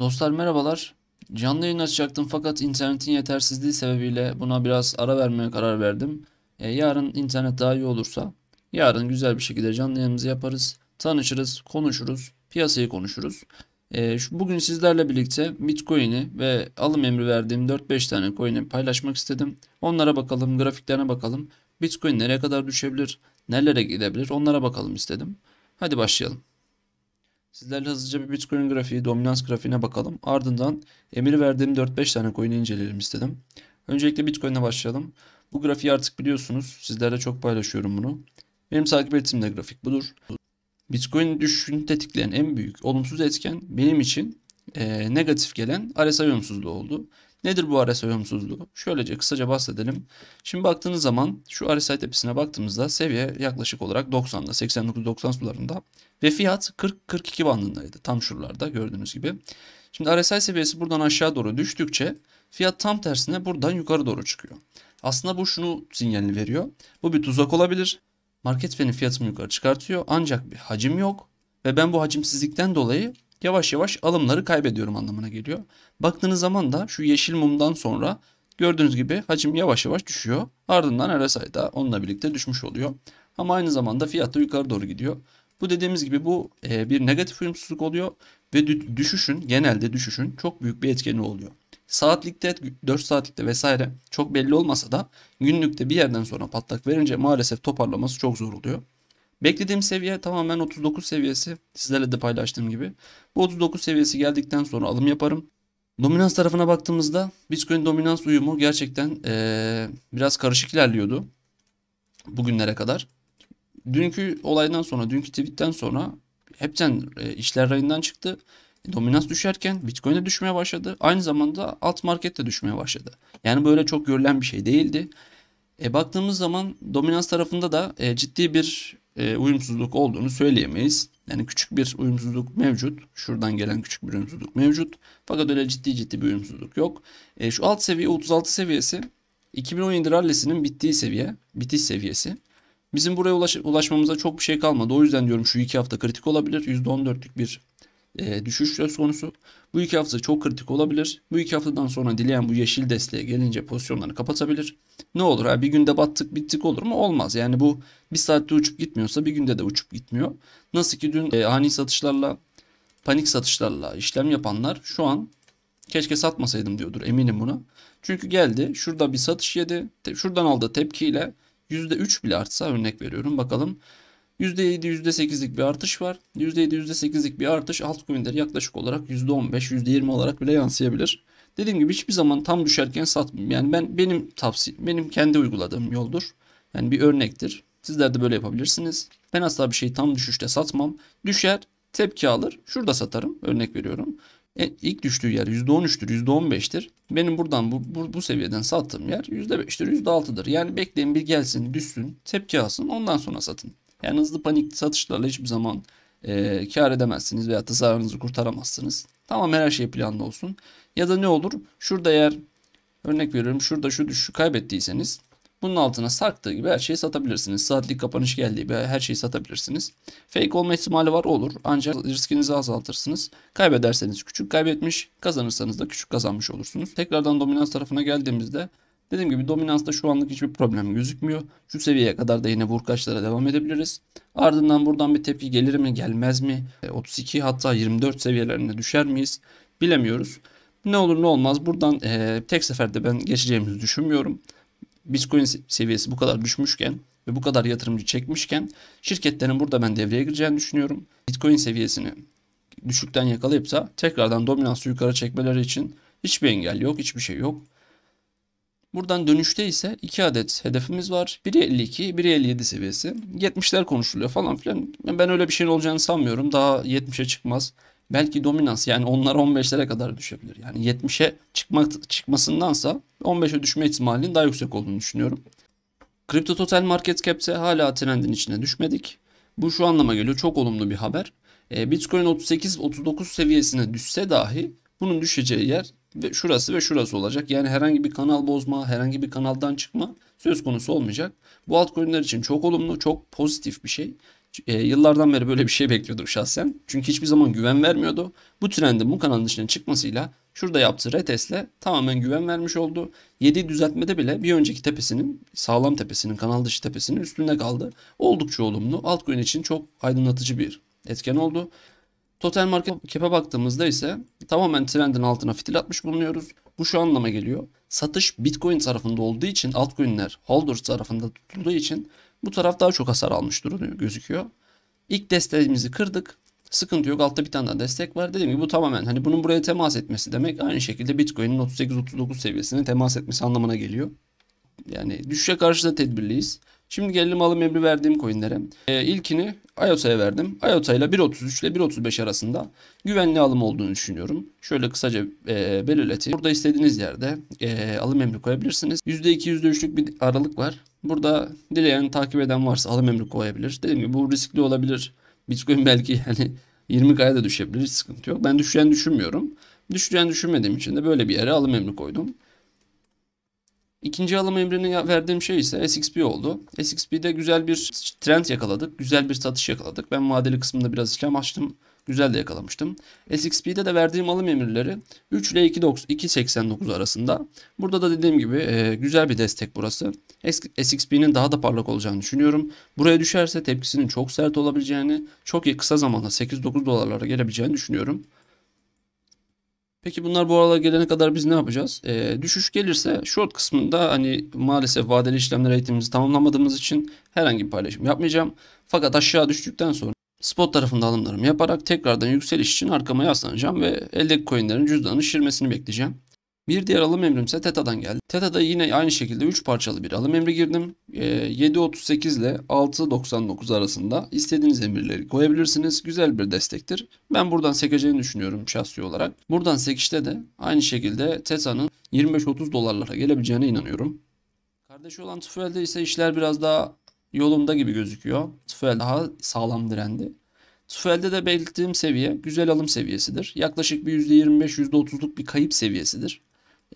Dostlar merhabalar. Canlı yayın açacaktım fakat internetin yetersizliği sebebiyle buna biraz ara vermeye karar verdim. E, yarın internet daha iyi olursa yarın güzel bir şekilde canlı yayınımızı yaparız. Tanışırız, konuşuruz, piyasayı konuşuruz. E, şu, bugün sizlerle birlikte Bitcoin'i ve alım emri verdiğim 4-5 tane coin'i paylaşmak istedim. Onlara bakalım, grafiklerine bakalım. Bitcoin nereye kadar düşebilir, nelere gidebilir onlara bakalım istedim. Hadi başlayalım. Sizlerle hızlıca bir Bitcoin grafiği, dominans grafiğine bakalım. Ardından emir verdiğim 4-5 tane coin'i inceleyelim istedim. Öncelikle Bitcoin'e başlayalım. Bu grafiği artık biliyorsunuz. Sizlerle çok paylaşıyorum bunu. Benim takip ettiğim de grafik budur. Bitcoin düşüşünü tetikleyen en büyük olumsuz etken benim için e, negatif gelen RSI uyumsuzluğu oldu. Nedir bu RSI uyumsuzluğu? Şöylece kısaca bahsedelim. Şimdi baktığınız zaman şu RSI tepisine baktığımızda seviye yaklaşık olarak 90'da 89-90 sularında ve fiyat 40-42 bandındaydı. Tam şuralarda gördüğünüz gibi. Şimdi RSI seviyesi buradan aşağı doğru düştükçe fiyat tam tersine buradan yukarı doğru çıkıyor. Aslında bu şunu sinyalini veriyor. Bu bir tuzak olabilir. Market fenin fiyatımı yukarı çıkartıyor ancak bir hacim yok ve ben bu hacimsizlikten dolayı yavaş yavaş alımları kaybediyorum anlamına geliyor. Baktığınız zaman da şu yeşil mumdan sonra gördüğünüz gibi hacim yavaş yavaş düşüyor. Ardından RSI da onunla birlikte düşmüş oluyor. Ama aynı zamanda fiyat da yukarı doğru gidiyor. Bu dediğimiz gibi bu e, bir negatif uyumsuzluk oluyor ve düşüşün genelde düşüşün çok büyük bir etkeni oluyor. Saatlikte 4 saatlikte vesaire çok belli olmasa da günlükte bir yerden sonra patlak verince maalesef toparlaması çok zor oluyor. Beklediğim seviye tamamen 39 seviyesi. Sizlerle de paylaştığım gibi. Bu 39 seviyesi geldikten sonra alım yaparım. Dominans tarafına baktığımızda Bitcoin dominans uyumu gerçekten ee, biraz karışık ilerliyordu bugünlere kadar dünkü olaydan sonra, dünkü tweetten sonra hepten e, işler rayından çıktı. Dominans düşerken Bitcoin de düşmeye başladı. Aynı zamanda alt market de düşmeye başladı. Yani böyle çok görülen bir şey değildi. E, baktığımız zaman dominans tarafında da e, ciddi bir e, uyumsuzluk olduğunu söyleyemeyiz. Yani küçük bir uyumsuzluk mevcut. Şuradan gelen küçük bir uyumsuzluk mevcut. Fakat öyle ciddi ciddi bir uyumsuzluk yok. E, şu alt seviye 36 seviyesi 2017 rallisinin bittiği seviye, bitiş seviyesi. Bizim buraya ulaş, ulaşmamıza çok bir şey kalmadı. O yüzden diyorum şu iki hafta kritik olabilir. %14'lük bir e, düşüş söz konusu. Bu iki hafta çok kritik olabilir. Bu iki haftadan sonra dileyen bu yeşil desteğe gelince pozisyonlarını kapatabilir. Ne olur ha bir günde battık bittik olur mu? Olmaz. Yani bu bir saatte uçup gitmiyorsa bir günde de uçup gitmiyor. Nasıl ki dün e, ani satışlarla panik satışlarla işlem yapanlar şu an keşke satmasaydım diyordur eminim buna. Çünkü geldi şurada bir satış yedi. Şuradan aldı tepkiyle %3 bile artsa örnek veriyorum bakalım. %7 %8'lik bir artış var. %7 %8'lik bir artış altcoin'lere yaklaşık olarak %15 %20 olarak bile yansıyabilir. Dediğim gibi hiçbir zaman tam düşerken satmayayım. Yani ben benim tavsiyem, benim kendi uyguladığım yoldur. Yani bir örnektir. Sizler de böyle yapabilirsiniz. Ben asla bir şeyi tam düşüşte satmam. Düşer, tepki alır. Şurada satarım. Örnek veriyorum. E, ilk düştüğü yer %13'tür, %15'tir. Benim buradan bu, bu, bu seviyeden sattığım yer %5'tir, %6'dır. Yani bekleyin bir gelsin, düşsün, tepki alsın ondan sonra satın. Yani hızlı panik satışlarla hiçbir zaman e, kar edemezsiniz veya tasarrufunuzu kurtaramazsınız. Tamam her şey planlı olsun. Ya da ne olur? Şurada eğer örnek veriyorum şurada şu düşüşü kaybettiyseniz bunun altına sarktığı gibi her şeyi satabilirsiniz. Saatlik kapanış geldiği gibi her şeyi satabilirsiniz. Fake olma ihtimali var olur. Ancak riskinizi azaltırsınız. Kaybederseniz küçük kaybetmiş, kazanırsanız da küçük kazanmış olursunuz. Tekrardan dominans tarafına geldiğimizde Dediğim gibi dominansta şu anlık hiçbir problem gözükmüyor. Şu seviyeye kadar da yine vurkaçlara devam edebiliriz. Ardından buradan bir tepki gelir mi gelmez mi? 32 e, hatta 24 seviyelerine düşer miyiz? Bilemiyoruz. Ne olur ne olmaz buradan e, tek seferde ben geçeceğimizi düşünmüyorum. Bitcoin seviyesi bu kadar düşmüşken ve bu kadar yatırımcı çekmişken şirketlerin burada ben devreye gireceğini düşünüyorum. Bitcoin seviyesini düşükten yakalayıp da tekrardan dominansı yukarı çekmeleri için hiçbir engel yok, hiçbir şey yok. Buradan dönüşte ise 2 adet hedefimiz var. Biri 52, biri 57 seviyesi. 70'ler konuşuluyor falan filan. Ben öyle bir şeyin olacağını sanmıyorum. Daha 70'e çıkmaz belki dominans yani onlar 15'lere kadar düşebilir. Yani 70'e çıkmak çıkmasındansa 15'e düşme ihtimalinin daha yüksek olduğunu düşünüyorum. Kripto total market cap'te hala trendin içine düşmedik. Bu şu anlama geliyor. Çok olumlu bir haber. E, Bitcoin 38-39 seviyesine düşse dahi bunun düşeceği yer ve şurası ve şurası olacak. Yani herhangi bir kanal bozma, herhangi bir kanaldan çıkma söz konusu olmayacak. Bu altcoin'ler için çok olumlu, çok pozitif bir şey. E, yıllardan beri böyle bir şey bekliyordum şahsen. Çünkü hiçbir zaman güven vermiyordu. Bu trendin bu kanalın dışına çıkmasıyla şurada yaptığı retestle tamamen güven vermiş oldu. Yediği düzeltmede bile bir önceki tepesinin sağlam tepesinin kanal dışı tepesinin üstünde kaldı. Oldukça olumlu. Altcoin için çok aydınlatıcı bir etken oldu. Total market cap'e baktığımızda ise tamamen trendin altına fitil atmış bulunuyoruz. Bu şu anlama geliyor. Satış Bitcoin tarafında olduğu için altcoin'ler holders tarafında tutulduğu için bu taraf daha çok hasar almış durumu gözüküyor. İlk desteğimizi kırdık. Sıkıntı yok. Altta bir tane daha destek var. Dedim ki bu tamamen hani bunun buraya temas etmesi demek aynı şekilde Bitcoin'in 38-39 seviyesine temas etmesi anlamına geliyor. Yani düşüşe karşı da tedbirliyiz. Şimdi gelelim alım emri verdiğim coinlere. E, ilkini IOTA'ya verdim. IOTA ile 1.33 ile 1.35 arasında güvenli alım olduğunu düşünüyorum. Şöyle kısaca e, belirleteyim. Burada istediğiniz yerde e, alım emri koyabilirsiniz. %2 %3'lük bir aralık var. Burada dileyen takip eden varsa alım emri koyabilir. Dediğim gibi bu riskli olabilir. Bitcoin belki yani 20 kaya da düşebilir. Hiç sıkıntı yok. Ben düşeceğini düşünmüyorum. Düşeceğini düşünmediğim için de böyle bir yere alım emri koydum. İkinci alım emrini verdiğim şey ise SXP oldu. SXP'de güzel bir trend yakaladık. Güzel bir satış yakaladık. Ben vadeli kısmında biraz işlem açtım. Güzel de yakalamıştım. SXP'de de verdiğim alım emirleri 3 ile 2.89 arasında. Burada da dediğim gibi e, güzel bir destek burası. SXP'nin daha da parlak olacağını düşünüyorum. Buraya düşerse tepkisinin çok sert olabileceğini, çok kısa zamanda 8-9 dolarlara gelebileceğini düşünüyorum. Peki bunlar bu aralar gelene kadar biz ne yapacağız? E, düşüş gelirse short kısmında hani maalesef vadeli işlemler eğitimimizi tamamlamadığımız için herhangi bir paylaşım yapmayacağım. Fakat aşağı düştükten sonra Spot tarafında alımlarımı yaparak tekrardan yükseliş için arkama yaslanacağım ve eldeki coinlerin cüzdanını şişirmesini bekleyeceğim. Bir diğer alım emrim ise Teta'dan geldi. Teta'da yine aynı şekilde 3 parçalı bir alım emri girdim. 7.38 ee, ile 6.99 arasında istediğiniz emirleri koyabilirsiniz. Güzel bir destektir. Ben buradan sekeceğini düşünüyorum şahsi olarak. Buradan sekişte de aynı şekilde Teta'nın 25-30 dolarlara gelebileceğine inanıyorum. Kardeşi olan Tüfel'de ise işler biraz daha yolumda gibi gözüküyor. Tufel daha sağlam direndi. Tufelde de belirttiğim seviye güzel alım seviyesidir. Yaklaşık bir %25-%30'luk bir kayıp seviyesidir.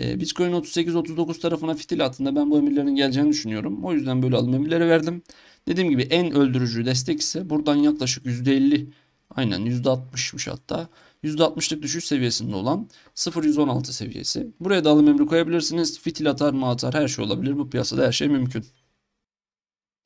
Ee, Bitcoin 38-39 tarafına fitil attığında ben bu emirlerin geleceğini düşünüyorum. O yüzden böyle alım emirleri verdim. Dediğim gibi en öldürücü destek ise buradan yaklaşık %50 aynen %60'mış hatta. %60'lık düşüş seviyesinde olan 0.116 seviyesi. Buraya da alım emri koyabilirsiniz. Fitil atar mı atar her şey olabilir. Bu piyasada her şey mümkün.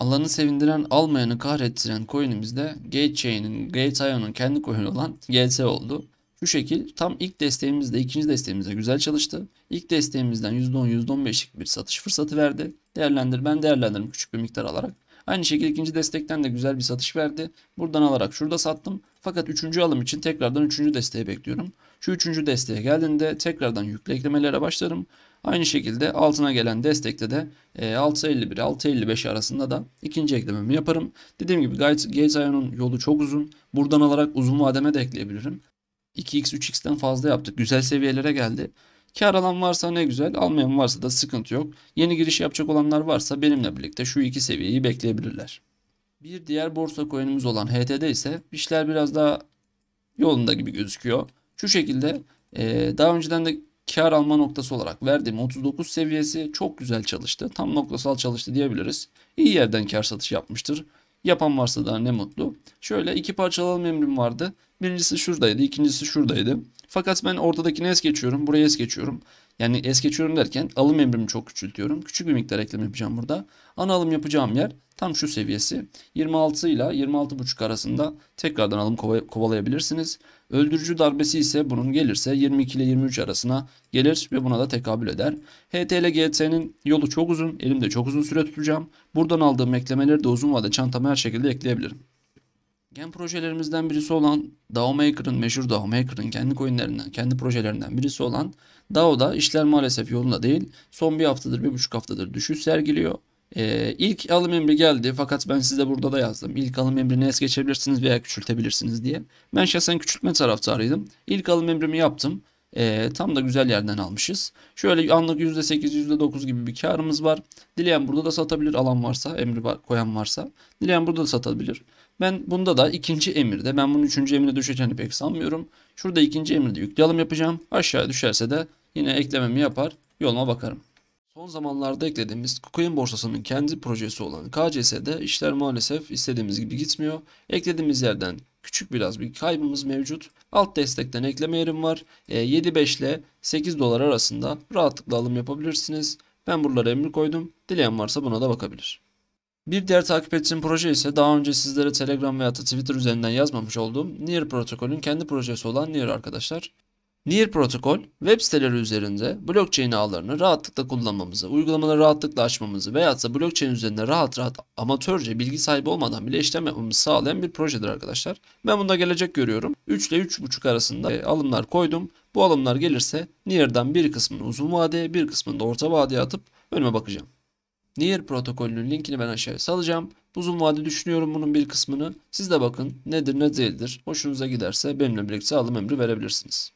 Alanı sevindiren almayanı kahrettiren coin'imiz de GateChain'in, GateIO'nun kendi coin'i olan GS oldu. Şu şekil tam ilk desteğimizde ikinci desteğimizde güzel çalıştı. İlk desteğimizden %10 %15'lik bir satış fırsatı verdi. Değerlendir ben değerlendirdim küçük bir miktar alarak. Aynı şekilde ikinci destekten de güzel bir satış verdi. Buradan alarak şurada sattım. Fakat üçüncü alım için tekrardan üçüncü desteği bekliyorum. Şu üçüncü desteğe geldiğinde tekrardan yüklü eklemelere başlarım. Aynı şekilde altına gelen destekte de 6.51 e, 6.55 arasında da ikinci eklememi yaparım. Dediğim gibi Gates Ion'un yolu çok uzun. Buradan alarak uzun vademe de ekleyebilirim. 2x 3x'ten fazla yaptık. Güzel seviyelere geldi. Kar alan varsa ne güzel, almayan varsa da sıkıntı yok. Yeni giriş yapacak olanlar varsa benimle birlikte şu iki seviyeyi bekleyebilirler. Bir diğer borsa coin'imiz olan HTD ise işler biraz daha yolunda gibi gözüküyor. Şu şekilde e, daha önceden de kar alma noktası olarak verdiğim 39 seviyesi çok güzel çalıştı. Tam noktasal çalıştı diyebiliriz. İyi yerden kar satış yapmıştır. Yapan varsa da ne mutlu. Şöyle iki parçalı emrim vardı. Birincisi şuradaydı, ikincisi şuradaydı. Fakat ben ortadakini es geçiyorum, burayı es geçiyorum. Yani es geçiyorum derken alım emrimi çok küçültüyorum. Küçük bir miktar eklem yapacağım burada. Ana alım yapacağım yer tam şu seviyesi. 26 ile 26.5 arasında tekrardan alım kovalayabilirsiniz. Öldürücü darbesi ise bunun gelirse 22 ile 23 arasına gelir ve buna da tekabül eder. HT ile GT'nin yolu çok uzun. Elimde çok uzun süre tutacağım. Buradan aldığım eklemeleri de uzun vadede çantama her şekilde ekleyebilirim. Gen projelerimizden birisi olan DAOmaker'ın, meşhur DAOmaker'ın kendi coinlerinden, kendi projelerinden birisi olan DAO'da işler maalesef yolunda değil. Son bir haftadır, bir buçuk haftadır düşüş sergiliyor. Ee, ilk alım emri geldi fakat ben size burada da yazdım. İlk alım emrini es geçebilirsiniz veya küçültebilirsiniz diye. Ben şahsen küçültme taraftarıydım. İlk alım emrimi yaptım. Ee, tam da güzel yerden almışız. Şöyle anlık %8, %9 gibi bir karımız var. Dileyen burada da satabilir alan varsa, emri var, koyan varsa. Dileyen burada da satabilir. Ben bunda da ikinci emirde ben bunun üçüncü emirde düşeceğini pek sanmıyorum. Şurada ikinci emirde yüklü alım yapacağım. Aşağı düşerse de yine eklememi yapar yoluma bakarım. Son zamanlarda eklediğimiz Coin borsasının kendi projesi olan KCS'de işler maalesef istediğimiz gibi gitmiyor. Eklediğimiz yerden küçük biraz bir kaybımız mevcut. Alt destekten ekleme yerim var. E, 7.5 ile 8 dolar arasında rahatlıkla alım yapabilirsiniz. Ben buralara emir koydum. Dileyen varsa buna da bakabilir. Bir diğer takip ettiğim proje ise daha önce sizlere Telegram veya Twitter üzerinden yazmamış olduğum Near protokolün kendi projesi olan Near arkadaşlar. Near protokol web siteleri üzerinde blockchain ağlarını rahatlıkla kullanmamızı, uygulamaları rahatlıkla açmamızı veya da blockchain üzerinde rahat rahat amatörce bilgi sahibi olmadan bile işlem yapmamızı sağlayan bir projedir arkadaşlar. Ben bunda gelecek görüyorum. 3 ile 3.5 arasında e, alımlar koydum. Bu alımlar gelirse Near'dan bir kısmını uzun vadeye bir kısmını da orta vadeye atıp önüme bakacağım. Near protokolünün linkini ben aşağıya salacağım. Uzun vade düşünüyorum bunun bir kısmını. Siz de bakın nedir ne değildir. Hoşunuza giderse benimle birlikte alım emri verebilirsiniz.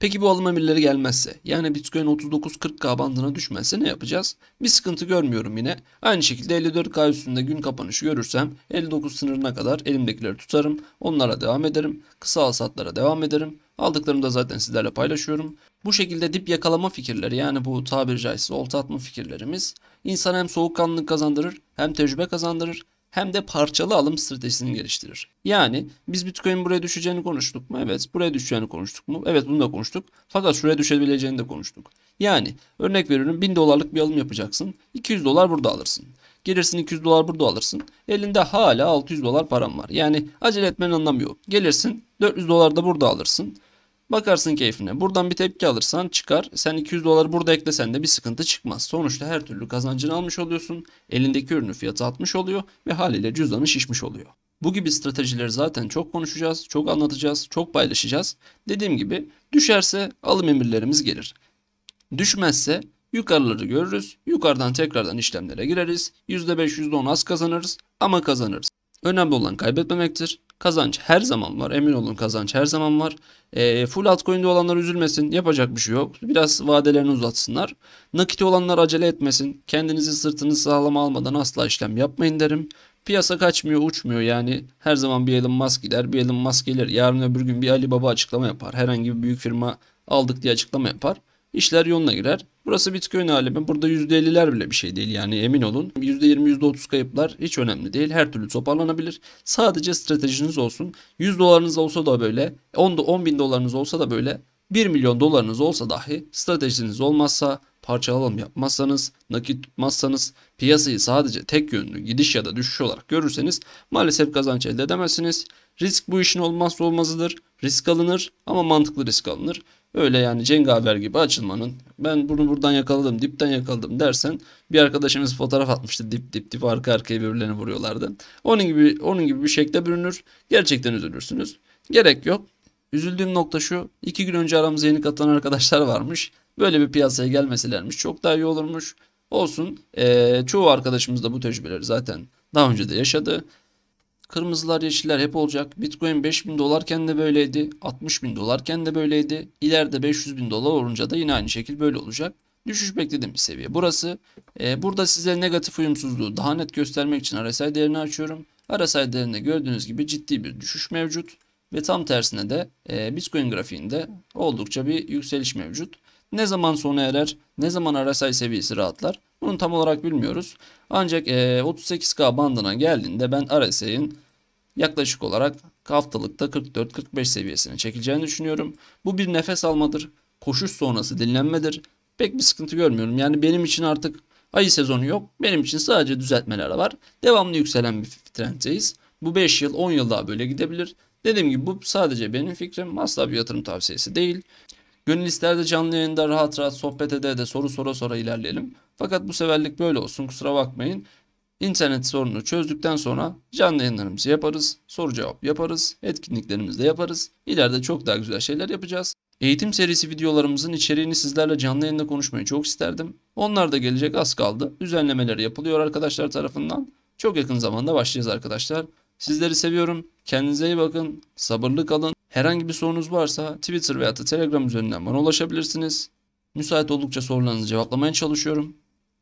Peki bu alım emirleri gelmezse yani Bitcoin 39-40K bandına düşmezse ne yapacağız? Bir sıkıntı görmüyorum yine. Aynı şekilde 54K üstünde gün kapanışı görürsem 59 sınırına kadar elimdekileri tutarım. Onlara devam ederim. Kısa hasatlara devam ederim. Aldıklarımı da zaten sizlerle paylaşıyorum. Bu şekilde dip yakalama fikirleri yani bu tabiri caizse olta atma fikirlerimiz insan hem soğukkanlılık kazandırır hem tecrübe kazandırır hem de parçalı alım stratejisini geliştirir. Yani biz Bitcoin buraya düşeceğini konuştuk mu? Evet. Buraya düşeceğini konuştuk mu? Evet bunu da konuştuk. Fakat şuraya düşebileceğini de konuştuk. Yani örnek veriyorum 1000 dolarlık bir alım yapacaksın. 200 dolar burada alırsın. Gelirsin 200 dolar burada alırsın. Elinde hala 600 dolar param var. Yani acele etmenin anlamı yok. Gelirsin 400 dolar da burada alırsın. Bakarsın keyfine. Buradan bir tepki alırsan çıkar. Sen 200 doları burada eklesen de bir sıkıntı çıkmaz. Sonuçta her türlü kazancını almış oluyorsun. Elindeki ürünü fiyatı atmış oluyor ve haliyle cüzdanı şişmiş oluyor. Bu gibi stratejileri zaten çok konuşacağız, çok anlatacağız, çok paylaşacağız. Dediğim gibi düşerse alım emirlerimiz gelir. Düşmezse yukarıları görürüz. Yukarıdan tekrardan işlemlere gireriz. %5, %10 az kazanırız ama kazanırız. Önemli olan kaybetmemektir. Kazanç her zaman var. Emin olun kazanç her zaman var. E, full altcoin'de olanlar üzülmesin. Yapacak bir şey yok. Biraz vadelerini uzatsınlar. nakit olanlar acele etmesin. Kendinizi sırtınızı sağlam almadan asla işlem yapmayın derim. Piyasa kaçmıyor, uçmuyor yani. Her zaman bir Elon Musk gider, bir Elon Musk gelir. Yarın öbür gün bir Ali Baba açıklama yapar. Herhangi bir büyük firma aldık diye açıklama yapar. İşler yoluna girer. Burası Bitcoin alemi. Burada %50'ler bile bir şey değil yani emin olun. %20, %30 kayıplar hiç önemli değil. Her türlü toparlanabilir. Sadece stratejiniz olsun. 100 dolarınız olsa da böyle, 10, 10 bin dolarınız olsa da böyle, 1 milyon dolarınız olsa dahi stratejiniz olmazsa, parça alım yapmazsanız, nakit tutmazsanız, piyasayı sadece tek yönlü gidiş ya da düşüş olarak görürseniz maalesef kazanç elde edemezsiniz. Risk bu işin olmazsa olmazıdır. Risk alınır ama mantıklı risk alınır. Öyle yani cengaver gibi açılmanın ben bunu buradan yakaladım dipten yakaladım dersen bir arkadaşımız fotoğraf atmıştı dip dip dip arka arkaya birbirlerini vuruyorlardı. Onun gibi onun gibi bir şekle bürünür. Gerçekten üzülürsünüz. Gerek yok. Üzüldüğüm nokta şu. iki gün önce aramıza yeni katılan arkadaşlar varmış. Böyle bir piyasaya gelmeselermiş çok daha iyi olurmuş. Olsun. Ee, çoğu arkadaşımız da bu tecrübeleri zaten daha önce de yaşadı. Kırmızılar yeşiller hep olacak. Bitcoin 5000 dolarken de böyleydi. 60 bin dolarken de böyleydi. İleride 500 bin dolar olunca da yine aynı şekil böyle olacak. Düşüş beklediğim bir seviye. Burası e, burada size negatif uyumsuzluğu daha net göstermek için RSI değerini açıyorum. RSI değerinde gördüğünüz gibi ciddi bir düşüş mevcut. Ve tam tersine de e, Bitcoin grafiğinde oldukça bir yükseliş mevcut. Ne zaman sona erer, ne zaman RSI seviyesi rahatlar bunu tam olarak bilmiyoruz. Ancak e, 38K bandına geldiğinde ben RSI'nin yaklaşık olarak haftalıkta 44-45 seviyesine çekileceğini düşünüyorum. Bu bir nefes almadır. Koşuş sonrası dinlenmedir. Pek bir sıkıntı görmüyorum. Yani benim için artık ayı sezonu yok. Benim için sadece düzeltmeler var. Devamlı yükselen bir trendteyiz. Bu 5 yıl 10 yıl daha böyle gidebilir. Dediğim gibi bu sadece benim fikrim. Asla bir yatırım tavsiyesi değil. Gönül ister de canlı yayında rahat rahat sohbet ede de soru sora sora ilerleyelim. Fakat bu severlik böyle olsun kusura bakmayın. İnternet sorunu çözdükten sonra canlı yayınlarımızı yaparız, soru cevap yaparız, etkinliklerimizi de yaparız. İleride çok daha güzel şeyler yapacağız. Eğitim serisi videolarımızın içeriğini sizlerle canlı yayında konuşmayı çok isterdim. Onlar da gelecek az kaldı. Düzenlemeleri yapılıyor arkadaşlar tarafından. Çok yakın zamanda başlayacağız arkadaşlar. Sizleri seviyorum. Kendinize iyi bakın. Sabırlı kalın. Herhangi bir sorunuz varsa Twitter veya da Telegram üzerinden bana ulaşabilirsiniz. Müsait oldukça sorularınızı cevaplamaya çalışıyorum.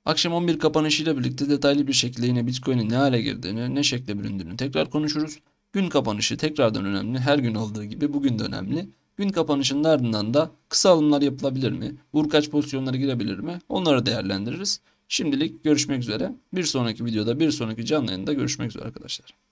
Akşam 11 kapanışıyla birlikte detaylı bir şekilde yine Bitcoin'in ne hale girdiğini, ne şekle büründüğünü tekrar konuşuruz. Gün kapanışı tekrardan önemli, her gün olduğu gibi bugün de önemli. Gün kapanışının ardından da kısa alımlar yapılabilir mi? Vurkaç pozisyonları girebilir mi? Onları değerlendiririz. Şimdilik görüşmek üzere. Bir sonraki videoda, bir sonraki canlı yayında görüşmek üzere arkadaşlar.